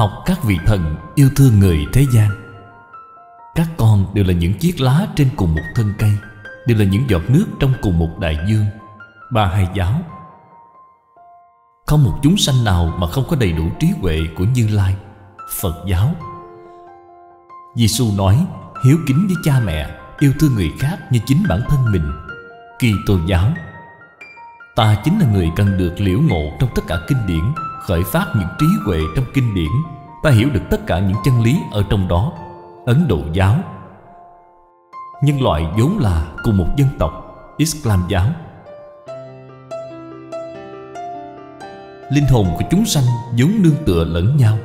học các vị thần yêu thương người thế gian các con đều là những chiếc lá trên cùng một thân cây đều là những giọt nước trong cùng một đại dương ba hai giáo không một chúng sanh nào mà không có đầy đủ trí huệ của như lai phật giáo giêsu nói hiếu kính với cha mẹ yêu thương người khác như chính bản thân mình kỳ tô giáo ta chính là người cần được liễu ngộ trong tất cả kinh điển khởi phát những trí huệ trong kinh điển ta hiểu được tất cả những chân lý ở trong đó ấn độ giáo nhân loại vốn là cùng một dân tộc islam giáo linh hồn của chúng sanh vốn nương tựa lẫn nhau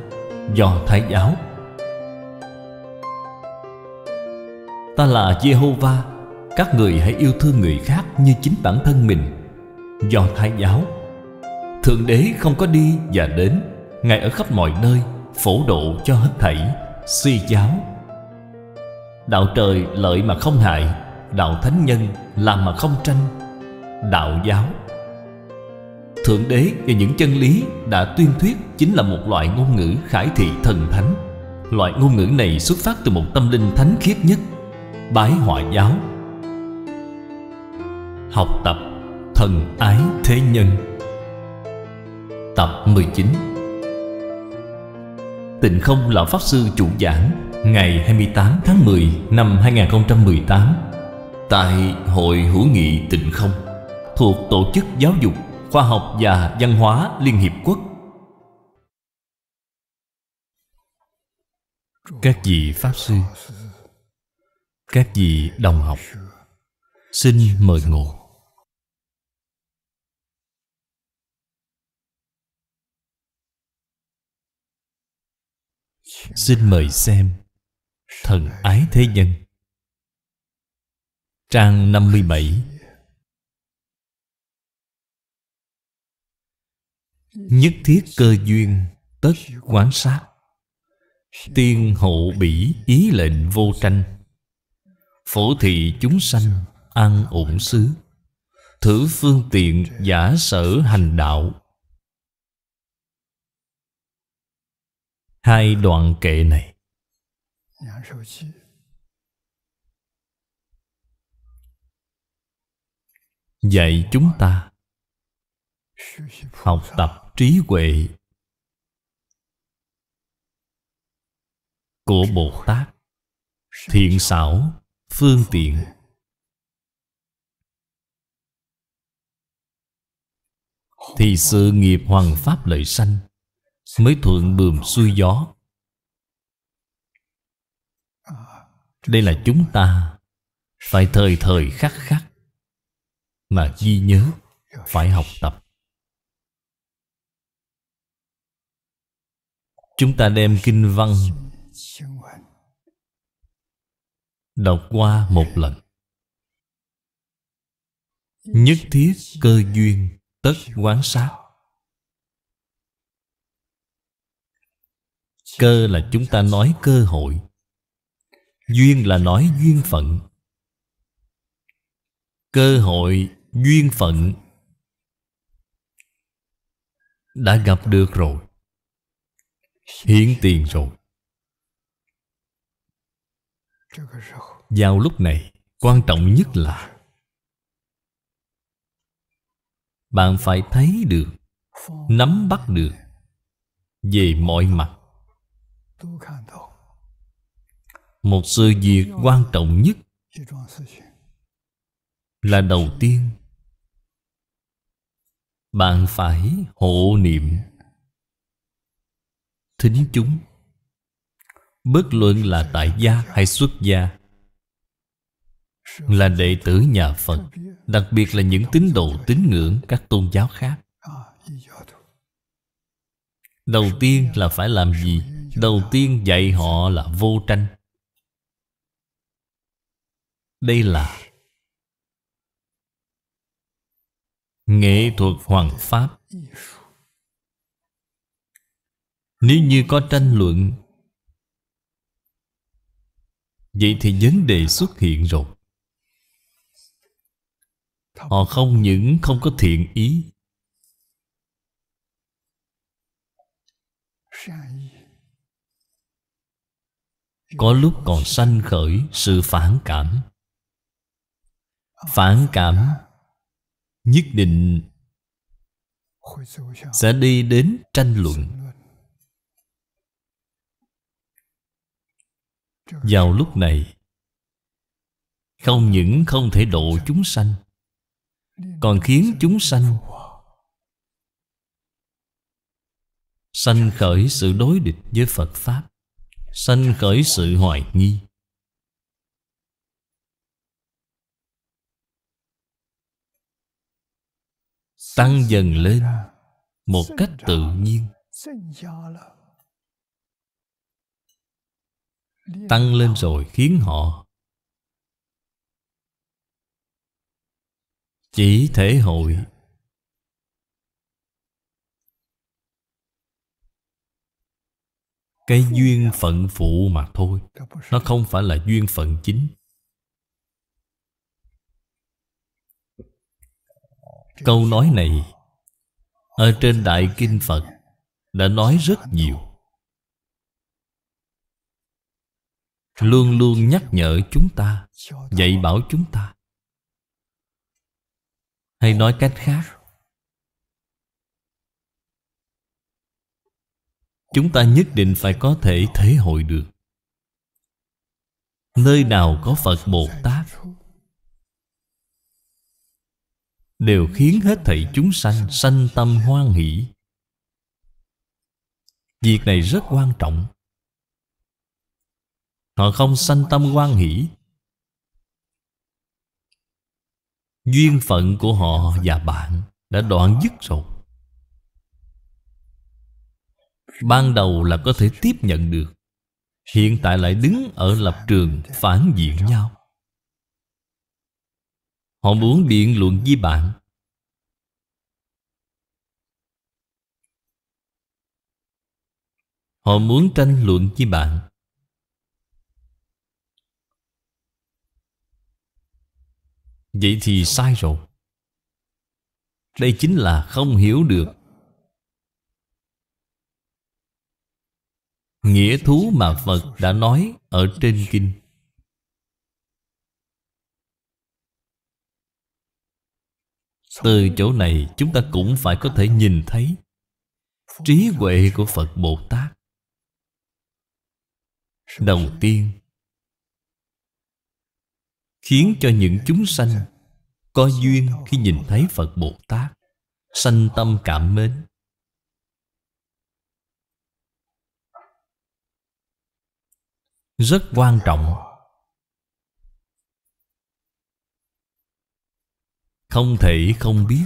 do thái giáo ta là jehovah các người hãy yêu thương người khác như chính bản thân mình do thái giáo Thượng Đế không có đi và đến Ngài ở khắp mọi nơi Phổ độ cho hết thảy Suy giáo Đạo trời lợi mà không hại Đạo thánh nhân làm mà không tranh Đạo giáo Thượng Đế và những chân lý đã tuyên thuyết Chính là một loại ngôn ngữ khải thị thần thánh Loại ngôn ngữ này xuất phát từ một tâm linh thánh khiết nhất Bái họa giáo Học tập thần ái thế nhân Tập 19 Tịnh Không là Pháp Sư chủ giảng Ngày 28 tháng 10 năm 2018 Tại Hội Hữu nghị Tịnh Không Thuộc Tổ chức Giáo dục, Khoa học và Văn hóa Liên Hiệp Quốc Các vị Pháp Sư Các vị đồng học Xin mời ngồi xin mời xem thần ái thế nhân trang 57 nhất thiết cơ duyên tất quán sát tiên hộ bỉ ý lệnh vô tranh phổ thị chúng sanh an ổn xứ thử phương tiện giả sở hành đạo Hai đoạn kệ này Dạy chúng ta Học tập trí huệ Của Bồ Tát Thiện xảo Phương tiện Thì sự nghiệp hoàng pháp lợi sanh mới thuận bườm xuôi gió đây là chúng ta phải thời thời khắc khắc mà ghi nhớ phải học tập chúng ta đem kinh văn đọc qua một lần nhất thiết cơ duyên tất quán sát cơ là chúng ta nói cơ hội duyên là nói duyên phận cơ hội duyên phận đã gặp được rồi hiến tiền rồi vào lúc này quan trọng nhất là bạn phải thấy được nắm bắt được về mọi mặt một sự việc quan trọng nhất là đầu tiên bạn phải hộ niệm thính chúng bất luận là tại gia hay xuất gia là đệ tử nhà phật đặc biệt là những tín đồ tín ngưỡng các tôn giáo khác đầu tiên là phải làm gì Đầu tiên dạy họ là vô tranh Đây là Nghệ thuật hoàng pháp Nếu như có tranh luận Vậy thì vấn đề xuất hiện rồi Họ không những không có thiện ý có lúc còn sanh khởi sự phản cảm phản cảm nhất định sẽ đi đến tranh luận vào lúc này không những không thể độ chúng sanh còn khiến chúng sanh sanh khởi sự đối địch với phật pháp sanh khởi sự hoài nghi tăng dần lên một cách tự nhiên tăng lên rồi khiến họ chỉ thể hội cái duyên phận phụ mà thôi nó không phải là duyên phận chính câu nói này ở trên đại kinh phật đã nói rất nhiều luôn luôn nhắc nhở chúng ta dạy bảo chúng ta hay nói cách khác chúng ta nhất định phải có thể thể hội được nơi nào có phật bồ tát đều khiến hết thảy chúng sanh sanh tâm hoan hỷ việc này rất quan trọng họ không sanh tâm hoan hỷ duyên phận của họ và bạn đã đoạn dứt rồi Ban đầu là có thể tiếp nhận được Hiện tại lại đứng ở lập trường phản diện nhau Họ muốn biện luận với bạn Họ muốn tranh luận với bạn Vậy thì sai rồi Đây chính là không hiểu được Nghĩa thú mà Phật đã nói ở trên kinh Từ chỗ này chúng ta cũng phải có thể nhìn thấy Trí huệ của Phật Bồ Tát Đầu tiên Khiến cho những chúng sanh Có duyên khi nhìn thấy Phật Bồ Tát Sanh tâm cảm mến rất quan trọng không thể không biết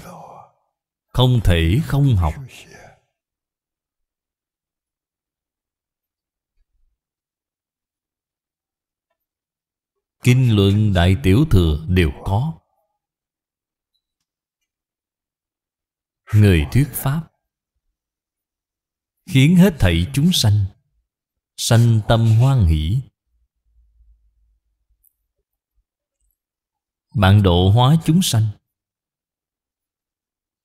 không thể không học kinh luận đại tiểu thừa đều có người thuyết pháp khiến hết thảy chúng sanh sanh tâm hoan hỷ bạn độ hóa chúng sanh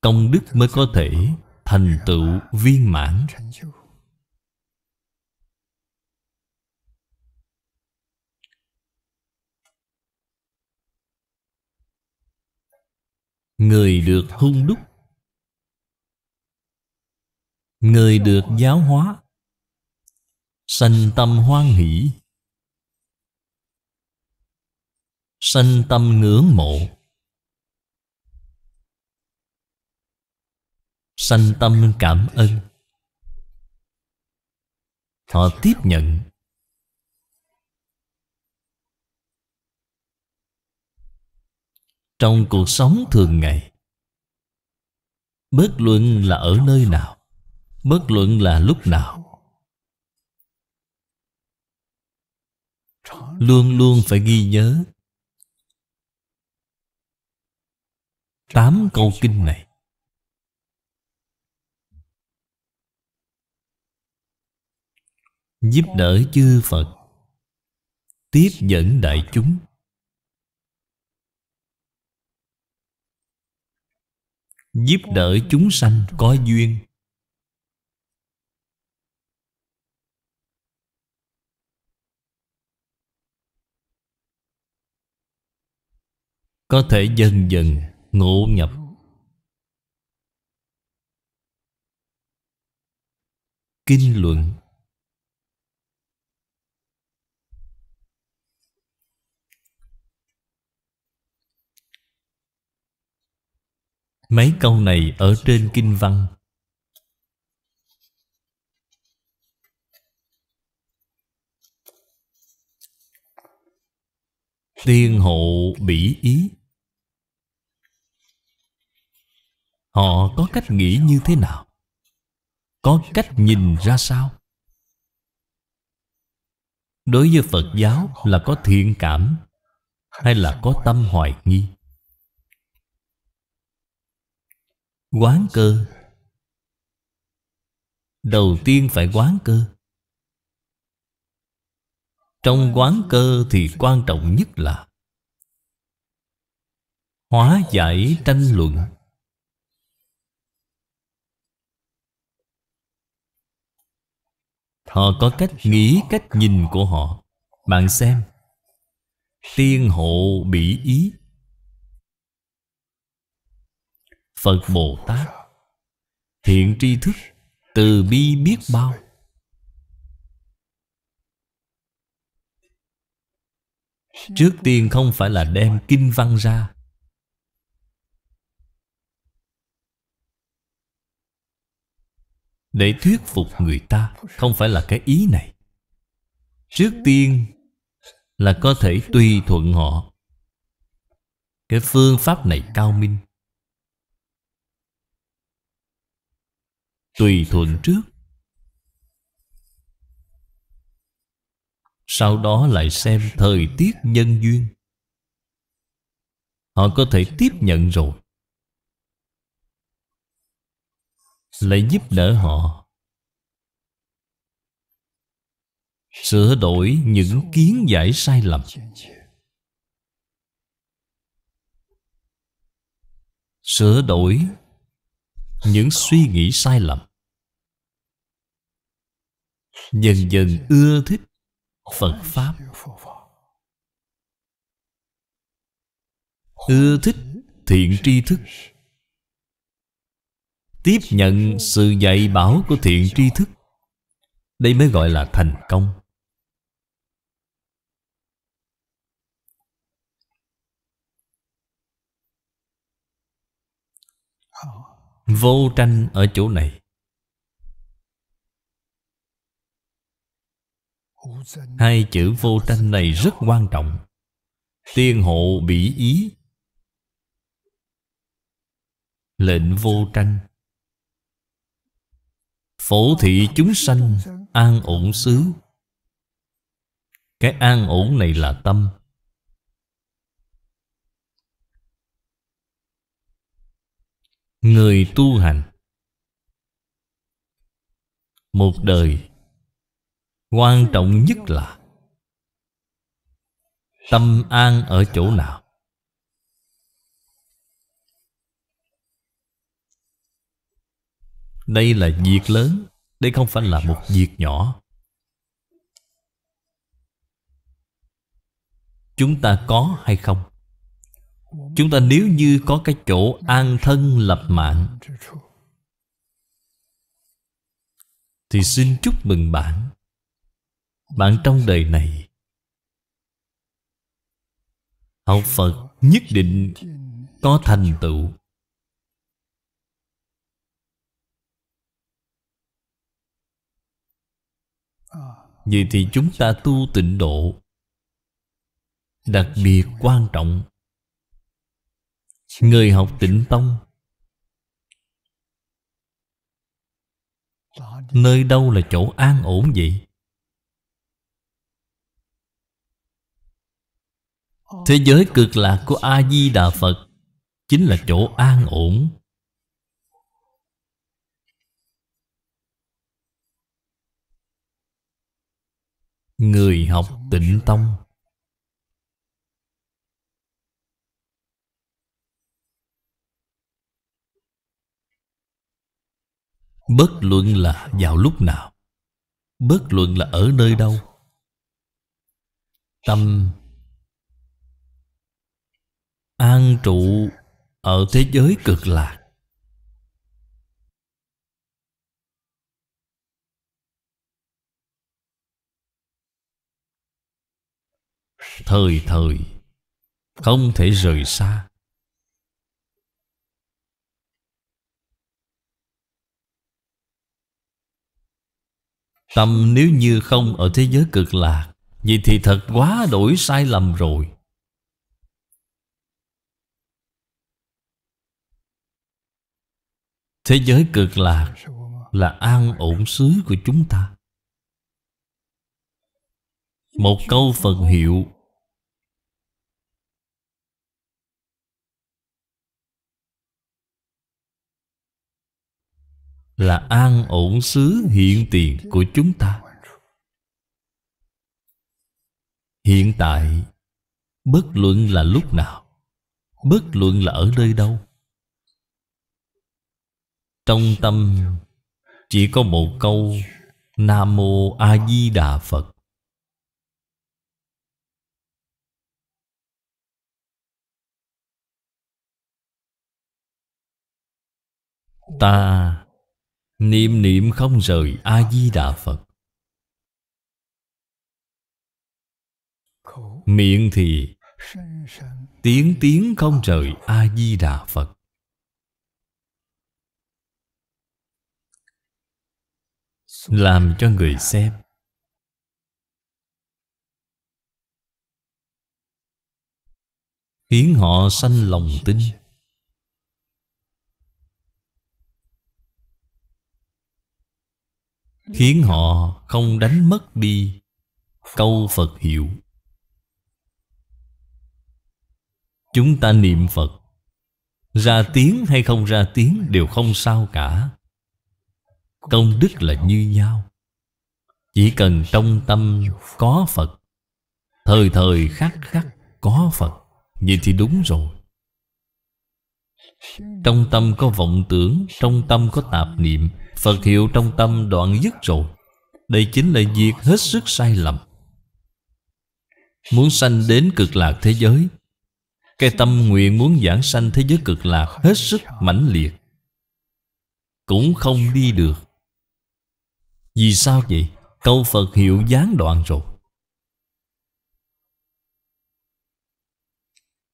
công đức mới có thể thành tựu viên mãn người được hung đúc người được giáo hóa sanh tâm hoan hỷ sanh tâm ngưỡng mộ sanh tâm cảm ơn họ tiếp nhận trong cuộc sống thường ngày bất luận là ở nơi nào bất luận là lúc nào luôn luôn phải ghi nhớ tám câu kinh này giúp đỡ chư phật tiếp dẫn đại chúng giúp đỡ chúng sanh có duyên Có thể dần dần ngộ nhập Kinh luận Mấy câu này ở trên kinh văn Tiên hộ bỉ ý họ có cách nghĩ như thế nào có cách nhìn ra sao đối với phật giáo là có thiện cảm hay là có tâm hoài nghi quán cơ đầu tiên phải quán cơ trong quán cơ thì quan trọng nhất là hóa giải tranh luận Họ có cách nghĩ, cách nhìn của họ Bạn xem Tiên hộ bỉ ý Phật Bồ Tát Hiện tri thức Từ bi biết bao Trước tiên không phải là đem kinh văn ra để thuyết phục người ta không phải là cái ý này trước tiên là có thể tùy thuận họ cái phương pháp này cao minh tùy thuận trước sau đó lại xem thời tiết nhân duyên họ có thể tiếp nhận rồi lại giúp đỡ họ sửa đổi những kiến giải sai lầm sửa đổi những suy nghĩ sai lầm dần dần ưa thích phật pháp ưa thích thiện tri thức tiếp nhận sự dạy bảo của thiện tri thức đây mới gọi là thành công vô tranh ở chỗ này hai chữ vô tranh này rất quan trọng tiên hộ bỉ ý lệnh vô tranh Phổ thị chúng sanh An ổn xứ Cái an ổn này là tâm Người tu hành Một đời Quan trọng nhất là Tâm an ở chỗ nào Đây là việc lớn Đây không phải là một việc nhỏ Chúng ta có hay không Chúng ta nếu như có cái chỗ an thân lập mạng Thì xin chúc mừng bạn Bạn trong đời này Học Phật nhất định có thành tựu Vậy thì chúng ta tu tịnh độ Đặc biệt quan trọng Người học tịnh tông Nơi đâu là chỗ an ổn vậy? Thế giới cực lạc của A-di-đà Phật Chính là chỗ an ổn người học tịnh tông bất luận là vào lúc nào bất luận là ở nơi đâu tâm an trụ ở thế giới cực lạc thời thời không thể rời xa tâm nếu như không ở thế giới cực lạc vậy thì thật quá đổi sai lầm rồi thế giới cực lạc là an ổn xứ của chúng ta một câu phần hiệu là an ổn xứ hiện tiền của chúng ta hiện tại bất luận là lúc nào bất luận là ở nơi đâu trong tâm chỉ có một câu nam mô a di đà phật ta Niệm niệm không rời A-di-đà Phật Miệng thì Tiếng tiếng không rời A-di-đà Phật Làm cho người xem Khiến họ sanh lòng tin khiến họ không đánh mất đi câu phật hiệu chúng ta niệm phật ra tiếng hay không ra tiếng đều không sao cả công đức là như nhau chỉ cần trong tâm có phật thời thời khắc khắc có phật vậy thì đúng rồi trong tâm có vọng tưởng Trong tâm có tạp niệm Phật hiệu trong tâm đoạn dứt rồi Đây chính là việc hết sức sai lầm Muốn sanh đến cực lạc thế giới Cái tâm nguyện muốn giảng sanh thế giới cực lạc Hết sức mãnh liệt Cũng không đi được Vì sao vậy? Câu Phật hiệu gián đoạn rồi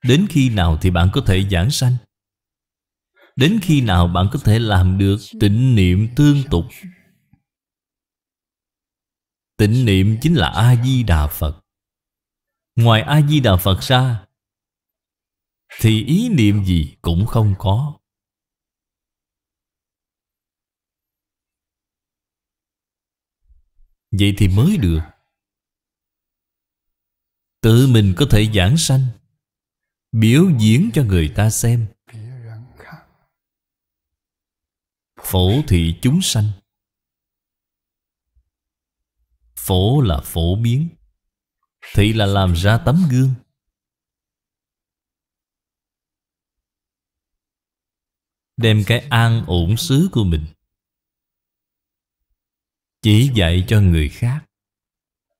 Đến khi nào thì bạn có thể giảng sanh Đến khi nào bạn có thể làm được tịnh niệm tương tục Tịnh niệm chính là A-di-đà Phật Ngoài A-di-đà Phật ra Thì ý niệm gì cũng không có Vậy thì mới được Tự mình có thể giảng sanh Biểu diễn cho người ta xem Phổ thị chúng sanh Phổ là phổ biến Thị là làm ra tấm gương Đem cái an ổn xứ của mình Chỉ dạy cho người khác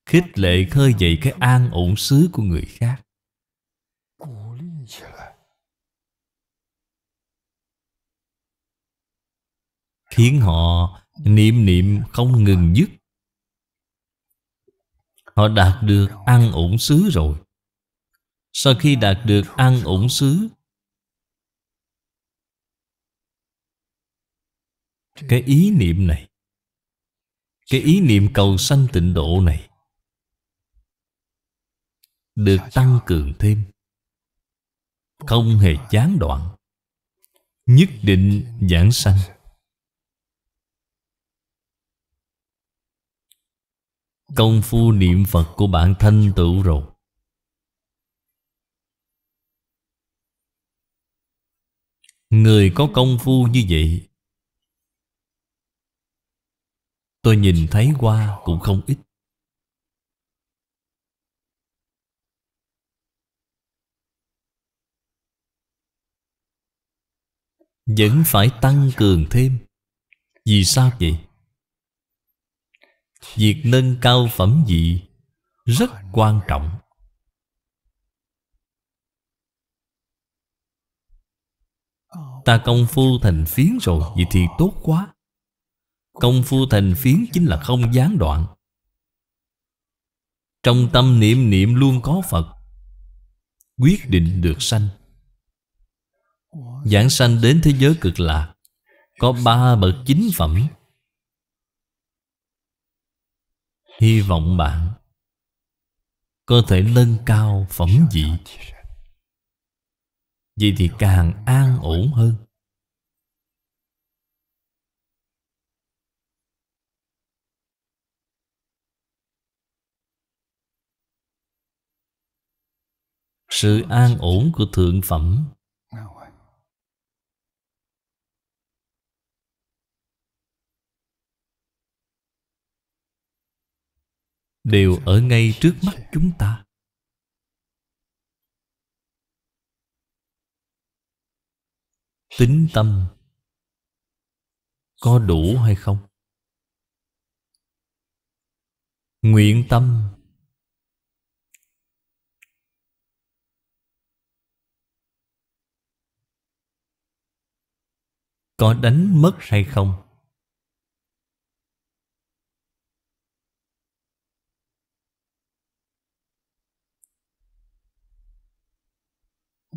Khích lệ khơi dậy cái an ổn xứ của người khác khiến họ niệm niệm không ngừng dứt họ đạt được an ổn xứ rồi sau khi đạt được an ổn xứ cái ý niệm này cái ý niệm cầu sanh tịnh độ này được tăng cường thêm không hề gián đoạn nhất định giảng sanh công phu niệm Phật của bạn thanh tựu rồi Người có công phu như vậy Tôi nhìn thấy qua cũng không ít Vẫn phải tăng cường thêm Vì sao vậy? Việc nâng cao phẩm vị Rất quan trọng Ta công phu thành phiến rồi Vậy thì tốt quá Công phu thành phiến chính là không gián đoạn Trong tâm niệm niệm luôn có Phật Quyết định được sanh Giảng sanh đến thế giới cực lạc Có ba bậc chính phẩm Hy vọng bạn Có thể nâng cao phẩm vị Vậy thì càng an ổn hơn Sự an ổn của thượng phẩm đều ở ngay trước mắt chúng ta tính tâm có đủ hay không nguyện tâm có đánh mất hay không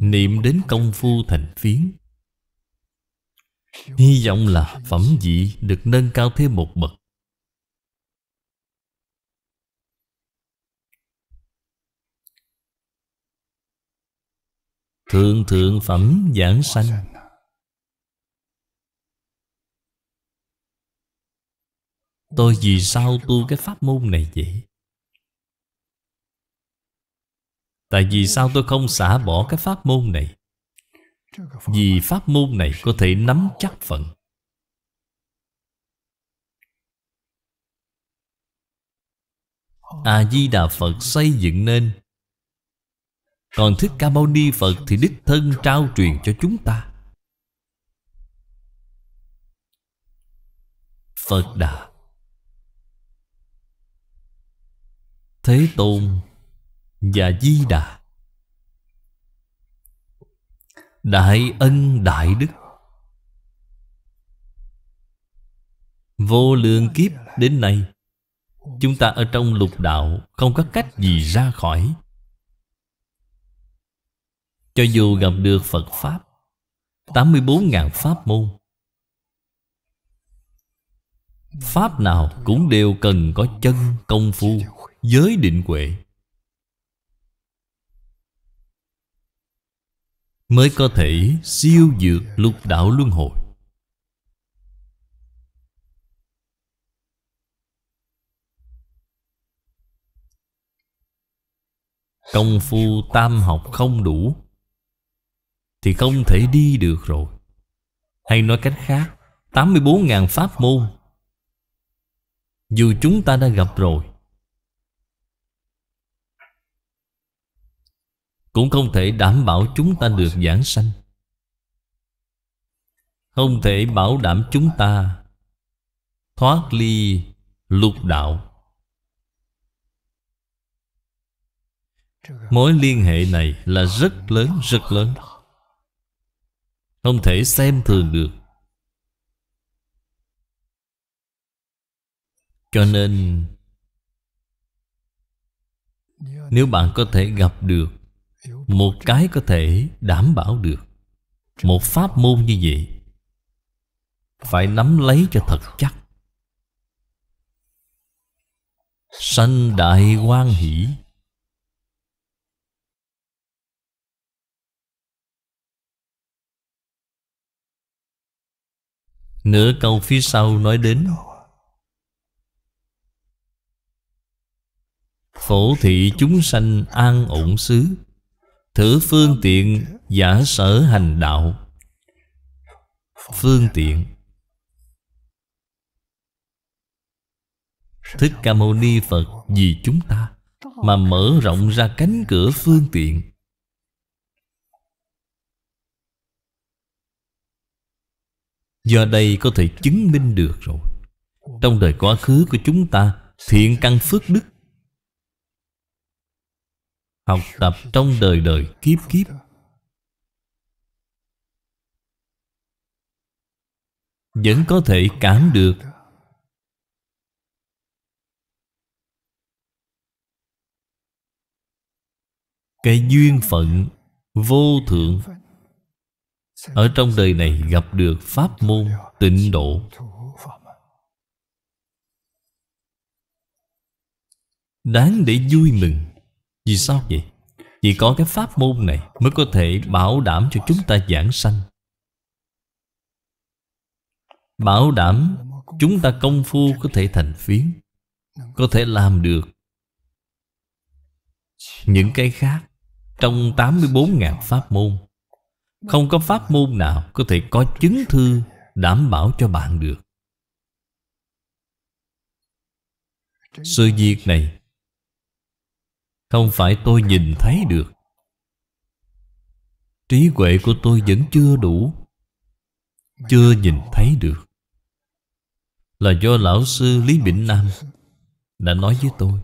Niệm đến công phu thành phiến Hy vọng là phẩm vị được nâng cao thêm một bậc Thượng thượng phẩm giảng sanh Tôi vì sao tu cái pháp môn này vậy? Tại vì sao tôi không xả bỏ cái pháp môn này Vì pháp môn này có thể nắm chắc phận A-di-đà Phật xây dựng nên Còn Thích Ca Mâu Ni Phật thì đích thân trao truyền cho chúng ta Phật Đà Thế Tôn và Di Đà Đại ân đại đức Vô lượng kiếp đến nay Chúng ta ở trong lục đạo Không có cách gì ra khỏi Cho dù gặp được Phật Pháp 84.000 Pháp môn Pháp nào cũng đều cần có chân công phu Giới định huệ mới có thể siêu dược lục đạo luân hồi công phu tam học không đủ thì không thể đi được rồi hay nói cách khác 84.000 pháp môn dù chúng ta đã gặp rồi Cũng không thể đảm bảo chúng ta được giảng sanh Không thể bảo đảm chúng ta Thoát ly lục đạo Mối liên hệ này là rất lớn rất lớn Không thể xem thường được Cho nên Nếu bạn có thể gặp được một cái có thể đảm bảo được một pháp môn như vậy phải nắm lấy cho thật chắc sanh đại quan hỷ nửa câu phía sau nói đến phổ thị chúng sanh an ổn xứ Thử phương tiện giả sở hành đạo Phương tiện Thích Ca Mâu Ni Phật vì chúng ta Mà mở rộng ra cánh cửa phương tiện Do đây có thể chứng minh được rồi Trong đời quá khứ của chúng ta Thiện căn phước đức Học tập trong đời đời kiếp kiếp Vẫn có thể cảm được Cái duyên phận vô thượng Ở trong đời này gặp được Pháp môn tịnh độ Đáng để vui mừng vì sao vậy? Chỉ có cái pháp môn này mới có thể bảo đảm cho chúng ta giảng sanh. Bảo đảm chúng ta công phu có thể thành phiến, có thể làm được. Những cái khác trong 84.000 pháp môn không có pháp môn nào có thể có chứng thư đảm bảo cho bạn được. Sự việc này không phải tôi nhìn thấy được Trí huệ của tôi vẫn chưa đủ Chưa nhìn thấy được Là do lão sư Lý Bỉnh Nam Đã nói với tôi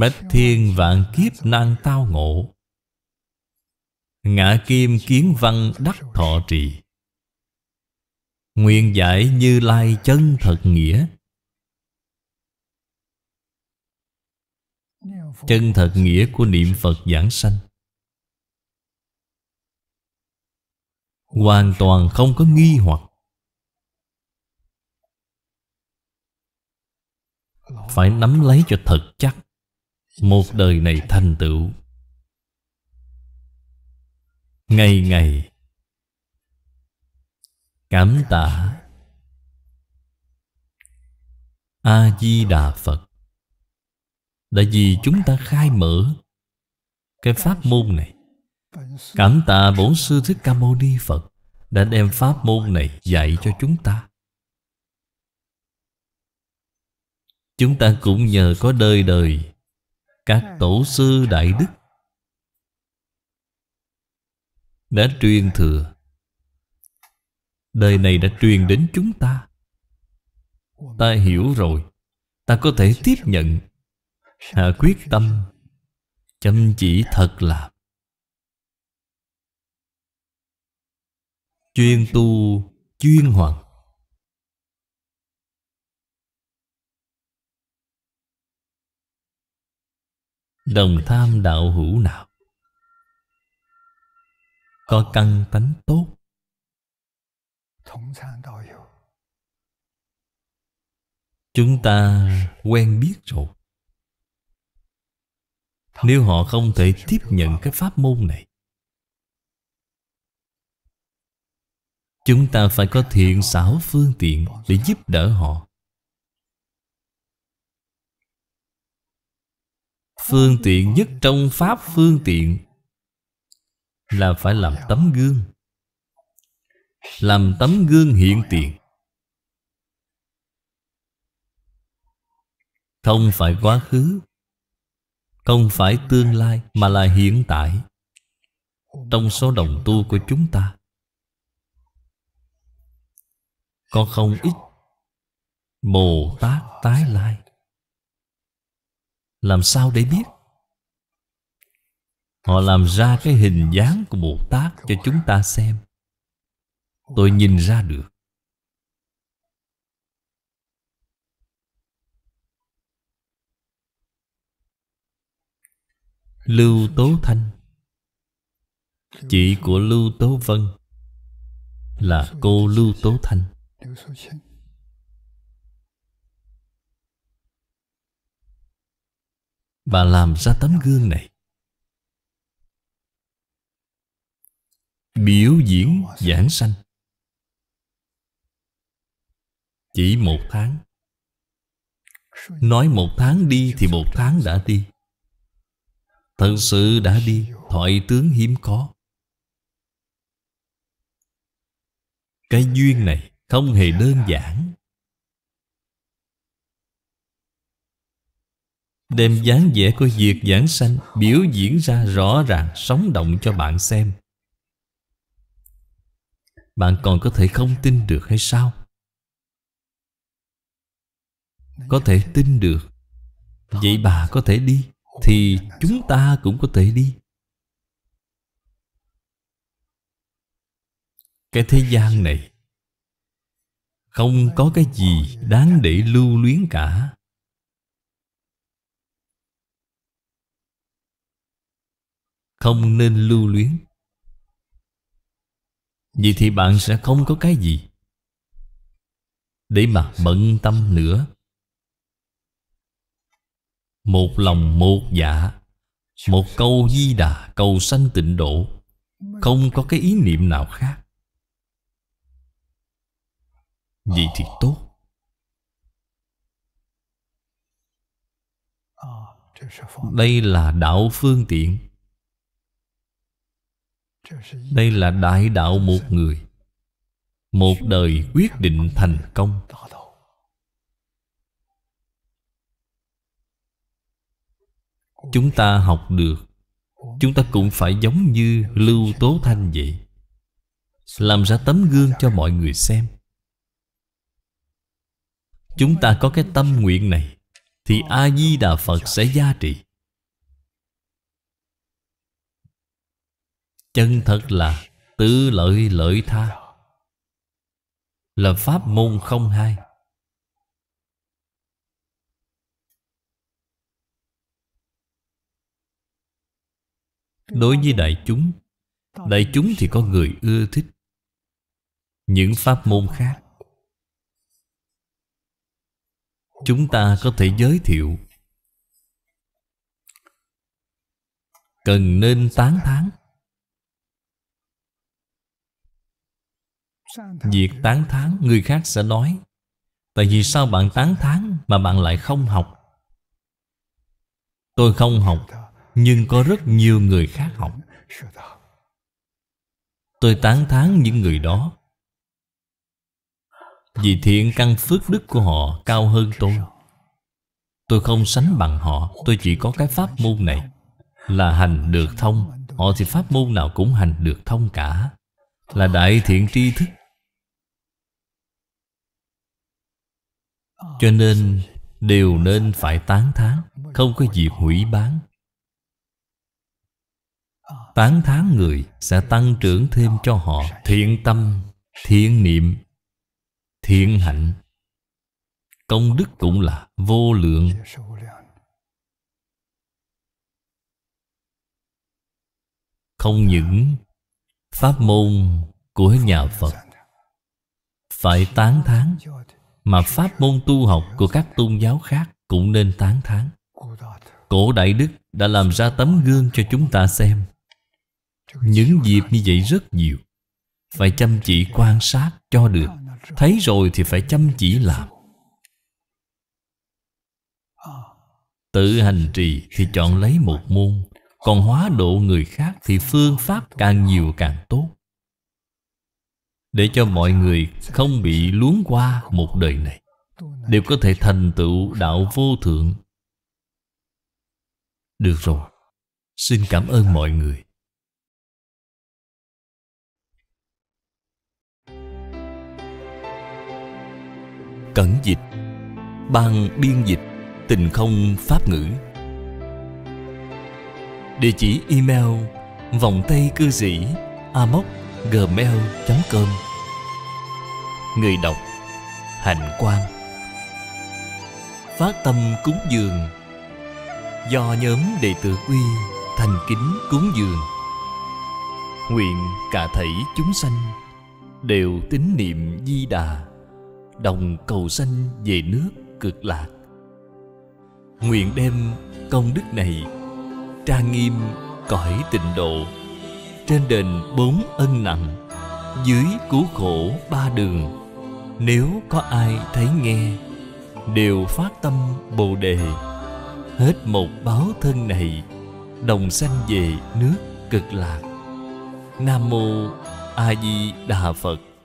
Bách thiên vạn kiếp năng tao ngộ Ngã kim kiến văn đắc thọ trì Nguyện giải như lai chân thật nghĩa Chân thật nghĩa của niệm Phật giảng sanh Hoàn toàn không có nghi hoặc Phải nắm lấy cho thật chắc Một đời này thành tựu Ngày ngày Cảm tạ A-di-đà Phật Đã vì chúng ta khai mở Cái pháp môn này Cảm tạ Bổn Sư Thích Ca Mâu Ni Phật Đã đem pháp môn này dạy cho chúng ta Chúng ta cũng nhờ có đời đời Các tổ sư đại đức Đã truyền thừa đời này đã truyền đến chúng ta ta hiểu rồi ta có thể tiếp nhận hạ quyết tâm chăm chỉ thật là chuyên tu chuyên hoàn đồng tham đạo hữu nào có căn tánh tốt chúng ta quen biết rồi nếu họ không thể tiếp nhận cái pháp môn này chúng ta phải có thiện xảo phương tiện để giúp đỡ họ phương tiện nhất trong pháp phương tiện là phải làm tấm gương làm tấm gương hiện tiền Không phải quá khứ Không phải tương lai Mà là hiện tại Trong số đồng tu của chúng ta Có không ít Bồ Tát tái lai Làm sao để biết Họ làm ra cái hình dáng của Bồ Tát cho chúng ta xem Tôi nhìn ra được Lưu Tố Thanh Chị của Lưu Tố Vân Là cô Lưu Tố Thanh Bà làm ra tấm gương này Biểu diễn giảng sanh Chỉ một tháng Nói một tháng đi thì một tháng đã đi Thật sự đã đi Thoại tướng hiếm có Cái duyên này không hề đơn giản Đem dáng vẻ của việc giảng sanh Biểu diễn ra rõ ràng Sống động cho bạn xem Bạn còn có thể không tin được hay sao có thể tin được vậy bà có thể đi thì chúng ta cũng có thể đi cái thế gian này không có cái gì đáng để lưu luyến cả không nên lưu luyến vì thì bạn sẽ không có cái gì để mà bận tâm nữa một lòng một dạ Một câu di đà cầu sanh tịnh độ Không có cái ý niệm nào khác Vậy thì tốt Đây là đạo phương tiện Đây là đại đạo một người Một đời quyết định thành công chúng ta học được chúng ta cũng phải giống như lưu tố thanh vậy làm ra tấm gương cho mọi người xem chúng ta có cái tâm nguyện này thì a di đà phật sẽ gia trị chân thật là tứ lợi lợi tha là pháp môn không hai Đối với đại chúng Đại chúng thì có người ưa thích Những pháp môn khác Chúng ta có thể giới thiệu Cần nên tán thán Việc tán thán người khác sẽ nói Tại vì sao bạn tán thán mà bạn lại không học Tôi không học nhưng có rất nhiều người khác học tôi tán thán những người đó vì thiện căn phước đức của họ cao hơn tôi Tôi không sánh bằng họ Tôi chỉ có cái pháp môn này Là hành được thông Họ thì pháp môn nào cũng hành được thông cả Là đại thiện tri thức Cho nên đều nên phải tán thán Không có gì hủy bán Tán thán người sẽ tăng trưởng thêm cho họ thiện tâm, thiện niệm, thiện hạnh. Công đức cũng là vô lượng. Không những pháp môn của nhà Phật phải tán thán mà pháp môn tu học của các tôn giáo khác cũng nên tán thán cổ đại đức đã làm ra tấm gương cho chúng ta xem những việc như vậy rất nhiều phải chăm chỉ quan sát cho được thấy rồi thì phải chăm chỉ làm ờ. tự hành trì thì chọn lấy một môn còn hóa độ người khác thì phương pháp càng nhiều càng tốt để cho mọi người không bị luống qua một đời này đều có thể thành tựu đạo vô thượng được rồi xin cảm ơn mọi người cẩn dịch ban biên dịch tình không pháp ngữ địa chỉ email vòng tay cư sĩ amoc gmail com người đọc hạnh quang phát tâm cúng dường do nhóm đệ tử quy thành kính cúng dường nguyện cả thảy chúng sanh đều tín niệm di đà đồng cầu sanh về nước cực lạc nguyện đem công đức này tra nghiêm cõi tịnh độ trên đền bốn ân nặng dưới cứu khổ ba đường nếu có ai thấy nghe đều phát tâm bồ đề hết một báo thân này đồng sanh về nước cực lạc nam mô a di đà phật